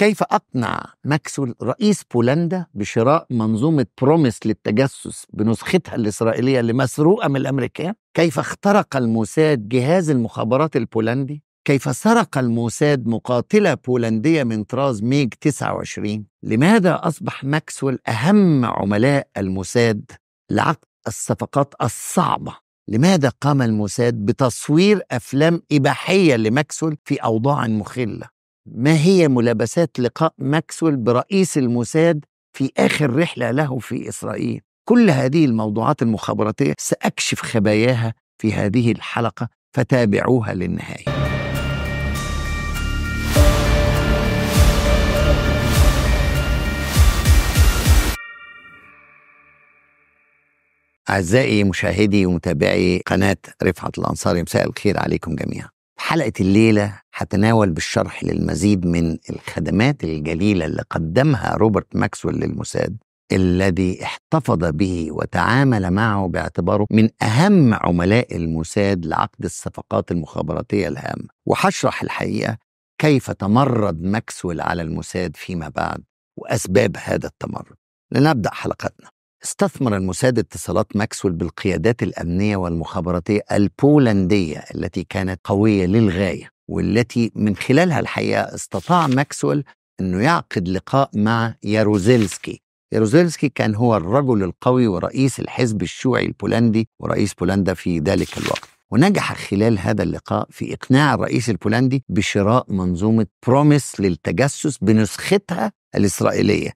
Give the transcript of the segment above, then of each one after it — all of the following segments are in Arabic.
كيف أقنع ماكسول رئيس بولندا بشراء منظومة بروميس للتجسس بنسختها الإسرائيلية اللي مسروقة من الأمريكان؟ كيف اخترق الموساد جهاز المخابرات البولندي؟ كيف سرق الموساد مقاتلة بولندية من طراز ميج 29 لماذا أصبح ماكسول أهم عملاء الموساد لعقد الصفقات الصعبة لماذا قام الموساد بتصوير أفلام إباحية لماكسول في أوضاع مخلة ما هي ملابسات لقاء ماكسويل برئيس الموساد في آخر رحلة له في إسرائيل كل هذه الموضوعات المخابراتية سأكشف خباياها في هذه الحلقة فتابعوها للنهايه أعزائي مشاهدي ومتابعي قناة رفعت الأنصاري مساء الخير عليكم جميعا حلقة الليلة هتناول بالشرح للمزيد من الخدمات الجليلة اللي قدمها روبرت ماكسويل للموساد الذي احتفظ به وتعامل معه باعتباره من أهم عملاء الموساد لعقد الصفقات المخابراتية الهامة وهشرح الحقيقة كيف تمرد ماكسويل على الموساد فيما بعد وأسباب هذا التمرد لنبدأ حلقتنا استثمر الموساد اتصالات ماكسويل بالقيادات الأمنية والمخابراتية البولندية التي كانت قوية للغاية والتي من خلالها الحقيقة استطاع ماكسويل أنه يعقد لقاء مع ياروزيلسكي ياروزيلسكي كان هو الرجل القوي ورئيس الحزب الشيوعي البولندي ورئيس بولندا في ذلك الوقت ونجح خلال هذا اللقاء في إقناع الرئيس البولندي بشراء منظومة بروميس للتجسس بنسختها الإسرائيلية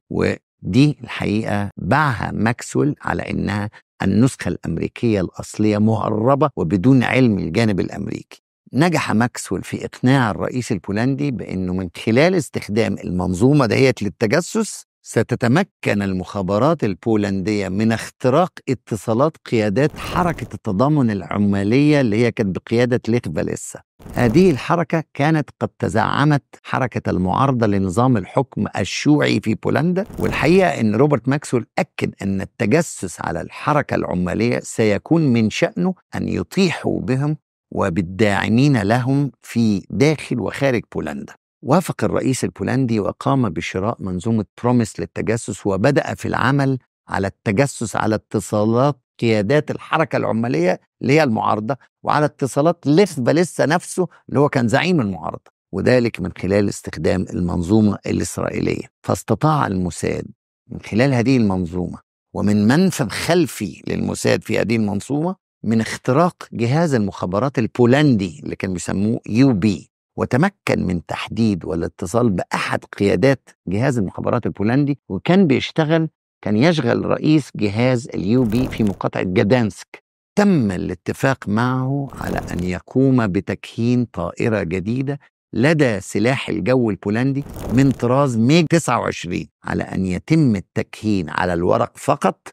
دي الحقيقة باعها ماكسويل على إنها النسخة الأمريكية الأصلية مهربة وبدون علم الجانب الأمريكي نجح ماكسويل في إقناع الرئيس البولندي بأنه من خلال استخدام المنظومة دهيت للتجسس ستتمكن المخابرات البولندية من اختراق اتصالات قيادات حركة التضامن العمالية اللي هي كانت بقيادة ليخ فاليسا هذه الحركة كانت قد تزعمت حركة المعارضة لنظام الحكم الشيوعي في بولندا والحقيقة أن روبرت ماكسول أكد أن التجسس على الحركة العمالية سيكون من شأنه أن يطيحوا بهم وبالداعمين لهم في داخل وخارج بولندا وافق الرئيس البولندي وقام بشراء منظومة بروميس للتجسس وبدأ في العمل على التجسس على اتصالات قيادات الحركة العمالية اللي هي المعارضة وعلى اتصالات لف باليسا نفسه اللي هو كان زعيم المعارضة وذلك من خلال استخدام المنظومة الإسرائيلية فاستطاع الموساد من خلال هذه المنظومة ومن منفذ خلفي للموساد في هذه المنظومة من اختراق جهاز المخابرات البولندي اللي كان بيسموه يو بي وتمكن من تحديد والاتصال بأحد قيادات جهاز المخابرات البولندي وكان بيشتغل كان يشغل رئيس جهاز اليو بي في مقاطعة جدانسك تم الاتفاق معه على أن يقوم بتكهين طائرة جديدة لدى سلاح الجو البولندي من طراز ميج 29 على أن يتم التكهين على الورق فقط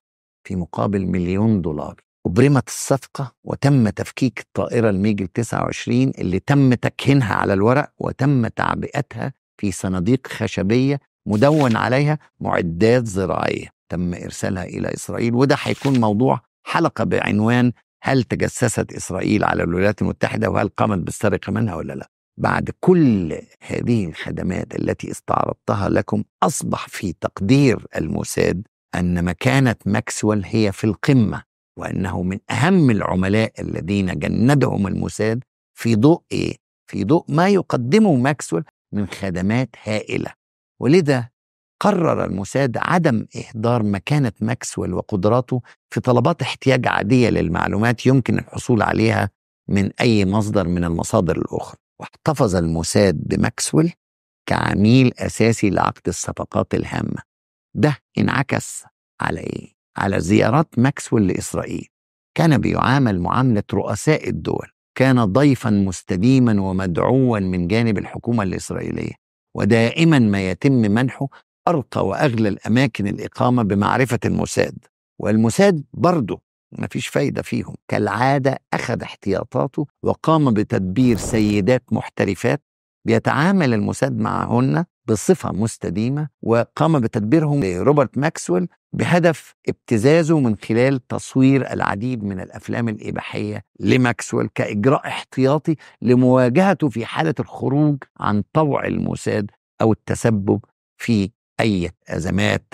في مقابل مليون دولار أبرمت الصفقة وتم تفكيك الطائرة الميج 29 اللي تم تكهينها على الورق وتم تعبئتها في صناديق خشبية مدون عليها معدات زراعية تم إرسالها إلى إسرائيل وده هيكون موضوع حلقة بعنوان هل تجسست إسرائيل على الولايات المتحدة وهل قامت بالسرقة منها ولا لا بعد كل هذه الخدمات التي استعرضتها لكم أصبح في تقدير الموساد أن مكانة ماكسويل هي في القمة وأنه من أهم العملاء الذين جندهم الموساد في ضوء إيه؟ في ضوء ما يقدمه ماكسويل من خدمات هائلة ولذا قرر الموساد عدم إهدار مكانة ماكسويل وقدراته في طلبات احتياج عادية للمعلومات يمكن الحصول عليها من أي مصدر من المصادر الأخرى واحتفظ الموساد بماكسويل كعميل أساسي لعقد الصفقات الهامة ده انعكس على إيه؟ على زيارات ماكسويل لإسرائيل كان بيعامل معاملة رؤساء الدول كان ضيفا مستديما ومدعوا من جانب الحكومة الإسرائيلية ودائما ما يتم منحه أرقى وأغلى الأماكن الإقامة بمعرفة الموساد والموساد برضه ما فيش فايدة فيهم كالعادة أخذ احتياطاته وقام بتدبير سيدات محترفات بيتعامل الموساد معهن بصفة مستديمة وقام بتدبيرهم لروبرت ماكسويل بهدف ابتزازه من خلال تصوير العديد من الأفلام الإباحية لماكسويل كإجراء احتياطي لمواجهته في حالة الخروج عن طوع الموساد أو التسبب في اي ازمات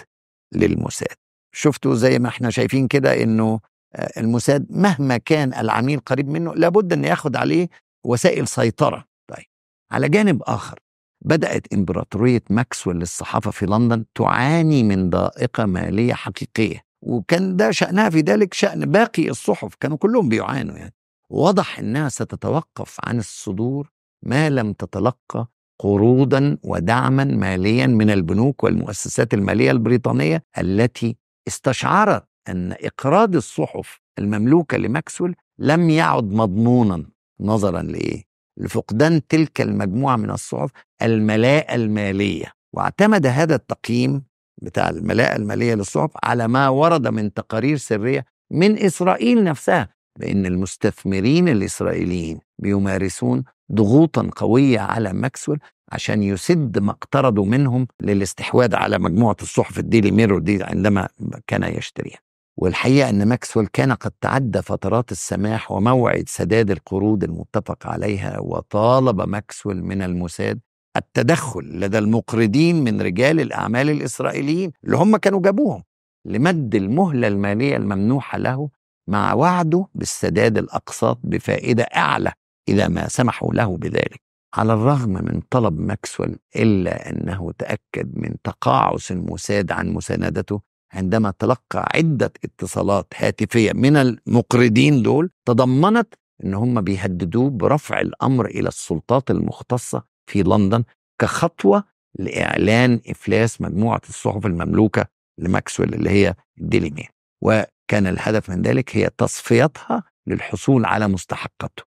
للموساد شفتوا زي ما احنا شايفين كده انه آه، الموساد مهما كان العميل قريب منه لابد ان ياخد عليه وسائل سيطره طيب على جانب اخر بدات امبراطوريه ماكسويل للصحافه في لندن تعاني من ضائقه ماليه حقيقيه وكان ده شأنها في ذلك شأن باقي الصحف كانوا كلهم بيعانوا يعني وضح أنها ستتوقف عن الصدور ما لم تتلقى قروضا ودعما ماليا من البنوك والمؤسسات الماليه البريطانيه التي استشعرت ان اقراض الصحف المملوكه لماكسويل لم يعد مضمونا نظرا لايه؟ لفقدان تلك المجموعه من الصحف الملاءه الماليه واعتمد هذا التقييم بتاع الملاءه الماليه للصحف على ما ورد من تقارير سريه من اسرائيل نفسها بان المستثمرين الاسرائيليين بيمارسون ضغوطا قوية على ماكسويل عشان يسد ما اقترضوا منهم للاستحواذ على مجموعة الصحف الديلي ميرور دي عندما كان يشتريها والحقيقة أن ماكسويل كان قد تعدى فترات السماح وموعد سداد القروض المتفق عليها وطالب ماكسويل من الموساد التدخل لدى المقرضين من رجال الأعمال الإسرائيليين اللي هم كانوا جابوهم لمد المهلة المالية الممنوحة له مع وعده بالسداد الأقساط بفائدة أعلى إذا ما سمحوا له بذلك على الرغم من طلب ماكسويل إلا أنه تأكد من تقاعس المساد عن مساندته عندما تلقى عدة اتصالات هاتفية من المقرضين دول تضمنت أن هم بيهددوه برفع الأمر إلى السلطات المختصة في لندن كخطوة لإعلان إفلاس مجموعة الصحف المملوكة لماكسويل اللي هي ديلي وكان الهدف من ذلك هي تصفيتها للحصول على مستحقاته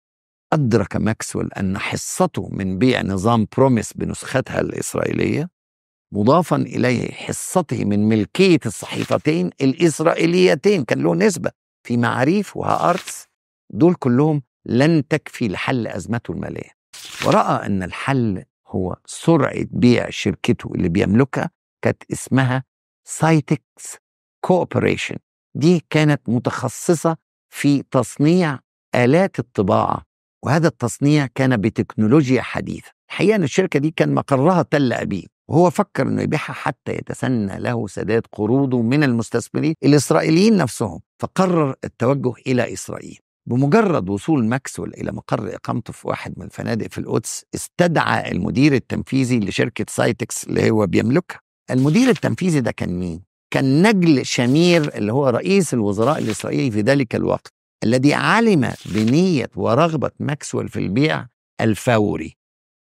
أدرك ماكسويل أن حصته من بيع نظام بروميس بنسختها الإسرائيلية مضافا إليه حصته من ملكية الصحيفتين الإسرائيليتين كان له نسبة في معاريف وهارتس دول كلهم لن تكفي لحل أزمته المالية ورأى أن الحل هو سرعة بيع شركته اللي بيملكها كانت اسمها سايتكس كوبريشن دي كانت متخصصة في تصنيع آلات الطباعة وهذا التصنيع كان بتكنولوجيا حديثة الحقيقة أن الشركة دي كان مقرها تل أبيب وهو فكر أنه يبيعها حتى يتسنى له سداد قروضه من المستثمرين الإسرائيليين نفسهم فقرر التوجه إلى إسرائيل بمجرد وصول ماكسول إلى مقر إقامته في واحد من الفنادق في القدس استدعى المدير التنفيذي لشركة سايتكس اللي هو بيملكها المدير التنفيذي ده كان مين؟ كان نجل شمير اللي هو رئيس الوزراء الإسرائيلي في ذلك الوقت الذي علم بنية ورغبة ماكسويل في البيع الفوري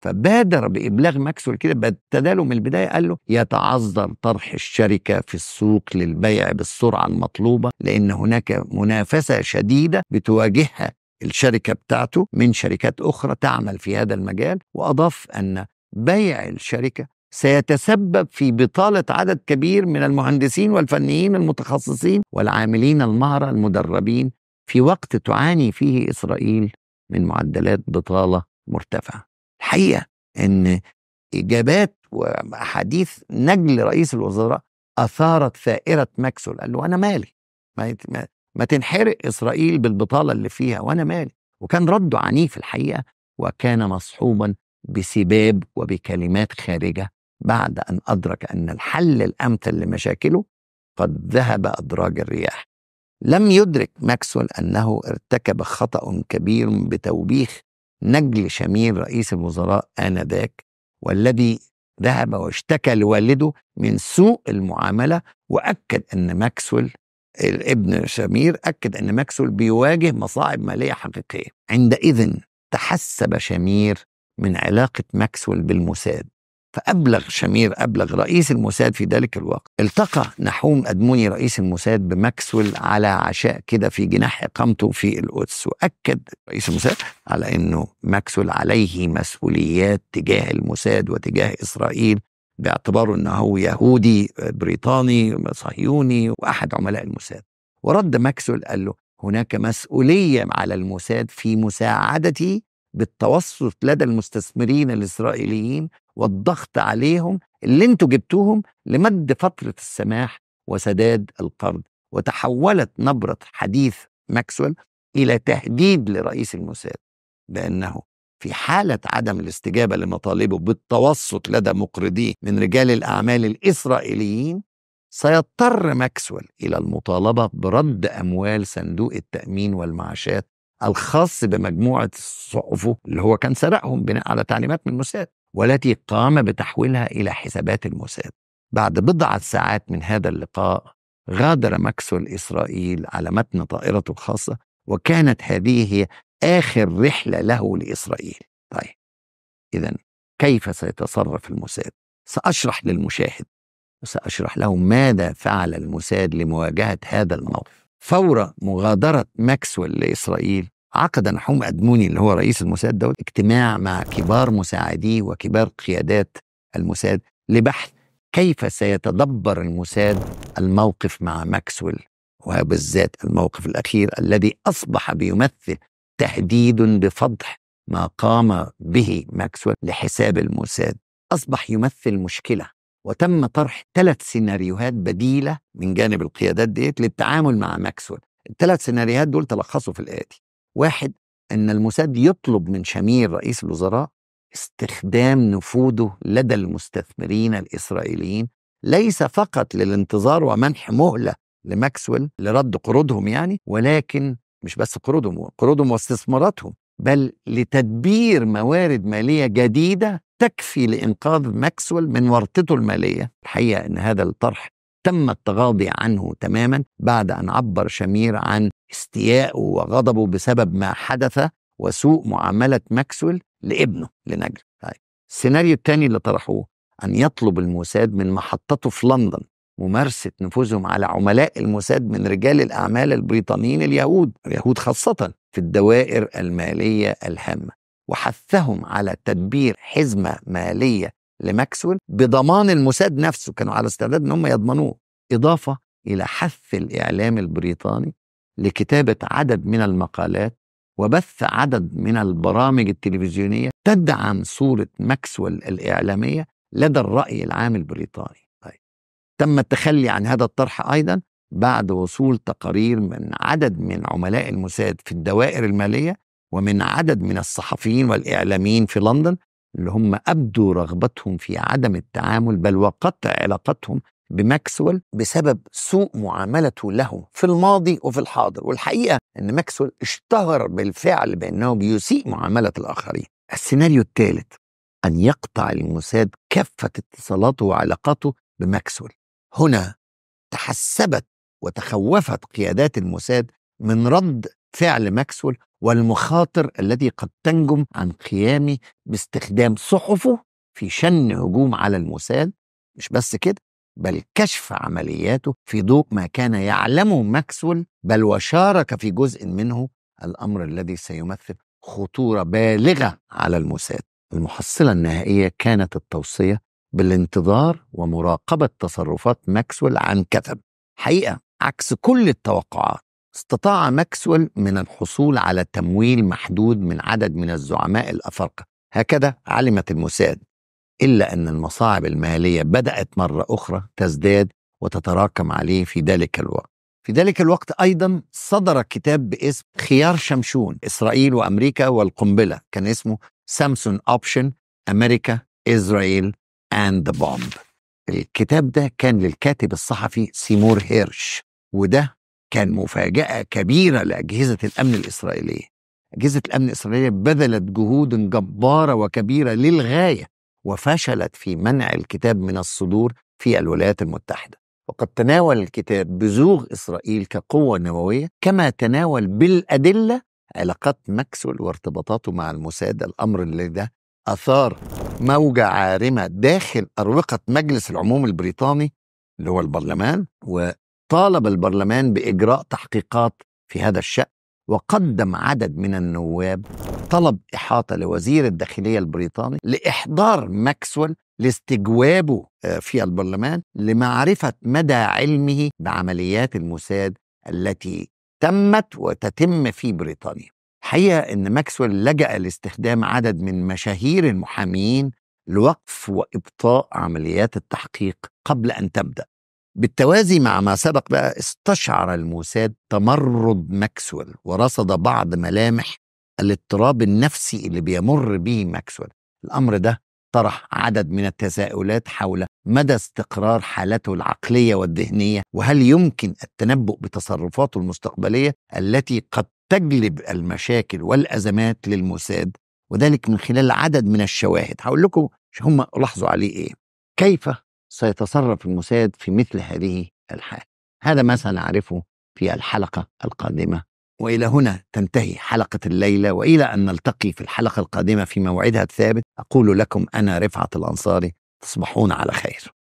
فبادر بإبلاغ ماكسويل كده ابتدى من البداية قال له يتعذر طرح الشركة في السوق للبيع بالسرعة المطلوبة لأن هناك منافسة شديدة بتواجهها الشركة بتاعته من شركات أخرى تعمل في هذا المجال وأضاف أن بيع الشركة سيتسبب في بطالة عدد كبير من المهندسين والفنيين المتخصصين والعاملين المهرة المدربين في وقت تعاني فيه إسرائيل من معدلات بطالة مرتفعة الحقيقة أن إجابات وأحاديث نجل رئيس الوزراء أثارت ثائرة ماكسول قال له أنا مالي ما, ما تنحرق إسرائيل بالبطالة اللي فيها وأنا مالي وكان رده عنيف الحقيقة وكان مصحوبا بسباب وبكلمات خارجة بعد أن أدرك أن الحل الأمثل لمشاكله قد ذهب أدراج الرياح لم يدرك ماكسويل أنه ارتكب خطأ كبير بتوبيخ نجل شمير رئيس الوزراء آنذاك والذي ذهب واشتكى لوالده من سوء المعاملة وأكد أن ماكسويل الابن شمير أكد أن ماكسويل بيواجه مصاعب مالية حقيقية عندئذ تحسب شمير من علاقة ماكسويل بالموساد فأبلغ شمير أبلغ رئيس الموساد في ذلك الوقت التقى نحوم أدموني رئيس الموساد بماكسويل على عشاء كده في جناح إقامته في القدس وأكد رئيس الموساد على أنه ماكسويل عليه مسؤوليات تجاه الموساد وتجاه إسرائيل باعتباره أنه يهودي بريطاني صهيوني وأحد عملاء الموساد ورد ماكسويل قال له هناك مسؤولية على الموساد في مساعدتي بالتوسط لدى المستثمرين الإسرائيليين والضغط عليهم اللي انتوا جبتوهم لمد فترة السماح وسداد القرض وتحولت نبرة حديث ماكسويل إلى تهديد لرئيس الموساد بأنه في حالة عدم الاستجابة لمطالبه بالتوسط لدى مقرضيه من رجال الأعمال الإسرائيليين سيضطر ماكسويل إلى المطالبة برد أموال صندوق التأمين والمعاشات الخاص بمجموعة صحفه اللي هو كان سرقهم بناء على تعليمات من الموساد والتي قام بتحويلها إلى حسابات الموساد بعد بضعة ساعات من هذا اللقاء غادر ماكسويل إسرائيل على متن طائرته الخاصة وكانت هذه هي آخر رحلة له لإسرائيل طيب إذا كيف سيتصرف الموساد؟ سأشرح للمشاهد وسأشرح له ماذا فعل الموساد لمواجهة هذا الموقف فور مغادرة ماكسويل لإسرائيل عقد نحوم أدموني اللي هو رئيس الموساد دوت اجتماع مع كبار مساعديه وكبار قيادات الموساد لبحث كيف سيتدبر الموساد الموقف مع ماكسويل وبالذات الموقف الأخير الذي أصبح بيمثل تهديد بفضح ما قام به ماكسويل لحساب الموساد أصبح يمثل مشكلة وتم طرح ثلاث سيناريوهات بديلة من جانب القيادات ديت للتعامل مع ماكسويل الثلاث سيناريوهات دول تلخصوا في الآتي واحد أن الموساد يطلب من شمير رئيس الوزراء استخدام نفوذه لدى المستثمرين الإسرائيليين ليس فقط للانتظار ومنح مهلة لماكسويل لرد قروضهم يعني ولكن مش بس قروضهم قروضهم واستثماراتهم بل لتدبير موارد مالية جديدة تكفي لإنقاذ ماكسويل من ورطته المالية الحقيقة أن هذا الطرح تم التغاضي عنه تماما بعد أن عبر شمير عن استيائه وغضبه بسبب ما حدث وسوء معاملة ماكسويل لابنه لنجل طيب. السيناريو الثاني اللي طرحوه أن يطلب الموساد من محطته في لندن ممارسة نفوذهم على عملاء الموساد من رجال الأعمال البريطانيين اليهود اليهود خاصة في الدوائر المالية الهامة وحثهم على تدبير حزمة مالية لماكسويل بضمان الموساد نفسه كانوا على استعداد ان هم يضمنوه اضافه الى حث الاعلام البريطاني لكتابه عدد من المقالات وبث عدد من البرامج التلفزيونيه تدعم صوره ماكسويل الاعلاميه لدى الراي العام البريطاني طيب. تم التخلي عن هذا الطرح ايضا بعد وصول تقارير من عدد من عملاء الموساد في الدوائر الماليه ومن عدد من الصحفيين والاعلاميين في لندن اللي هم أبدوا رغبتهم في عدم التعامل بل وقطع علاقتهم بماكسويل بسبب سوء معاملته له في الماضي وفي الحاضر والحقيقة أن ماكسويل اشتهر بالفعل بأنه بيسيء معاملة الآخرين السيناريو الثالث أن يقطع الموساد كافة اتصالاته وعلاقاته بماكسويل هنا تحسبت وتخوفت قيادات الموساد من رد فعل ماكسويل والمخاطر التي قد تنجم عن قيامه باستخدام صحفه في شن هجوم على الموساد مش بس كده بل كشف عملياته في ضوء ما كان يعلمه ماكسويل بل وشارك في جزء منه الامر الذي سيمثل خطوره بالغه على الموساد المحصله النهائيه كانت التوصيه بالانتظار ومراقبه تصرفات ماكسويل عن كثب حقيقه عكس كل التوقعات استطاع ماكسويل من الحصول على تمويل محدود من عدد من الزعماء الأفارقة هكذا علمت الموساد إلا أن المصاعب المالية بدأت مرة أخرى تزداد وتتراكم عليه في ذلك الوقت في ذلك الوقت أيضا صدر كتاب باسم خيار شمشون إسرائيل وأمريكا والقنبلة كان اسمه سامسون أوبشن أمريكا إسرائيل أند ذا بومب الكتاب ده كان للكاتب الصحفي سيمور هيرش وده كان مفاجأة كبيرة لأجهزة الأمن الإسرائيلية أجهزة الأمن الإسرائيلية بذلت جهود جبارة وكبيرة للغاية وفشلت في منع الكتاب من الصدور في الولايات المتحدة وقد تناول الكتاب بزوغ إسرائيل كقوة نووية كما تناول بالأدلة علاقات ماكسول وارتباطاته مع الموساد الأمر اللي ده أثار موجة عارمة داخل أروقة مجلس العموم البريطاني اللي هو البرلمان طالب البرلمان باجراء تحقيقات في هذا الشان وقدم عدد من النواب طلب احاطه لوزير الداخليه البريطاني لاحضار ماكسويل لاستجوابه آه، في البرلمان لمعرفه مدى علمه بعمليات الموساد التي تمت وتتم في بريطانيا. الحقيقه ان ماكسويل لجا لاستخدام عدد من مشاهير المحامين لوقف وابطاء عمليات التحقيق قبل ان تبدا بالتوازي مع ما سبق بقى استشعر الموساد تمرد ماكسويل ورصد بعض ملامح الاضطراب النفسي اللي بيمر به ماكسويل الأمر ده طرح عدد من التساؤلات حول مدى استقرار حالته العقلية والذهنية وهل يمكن التنبؤ بتصرفاته المستقبلية التي قد تجلب المشاكل والأزمات للموساد وذلك من خلال عدد من الشواهد هقول لكم هم لاحظوا عليه إيه كيف سيتصرف الموساد في مثل هذه الحال هذا ما سنعرفه في الحلقة القادمة وإلى هنا تنتهي حلقة الليلة وإلى أن نلتقي في الحلقة القادمة في موعدها الثابت أقول لكم أنا رفعت الأنصاري تصبحون على خير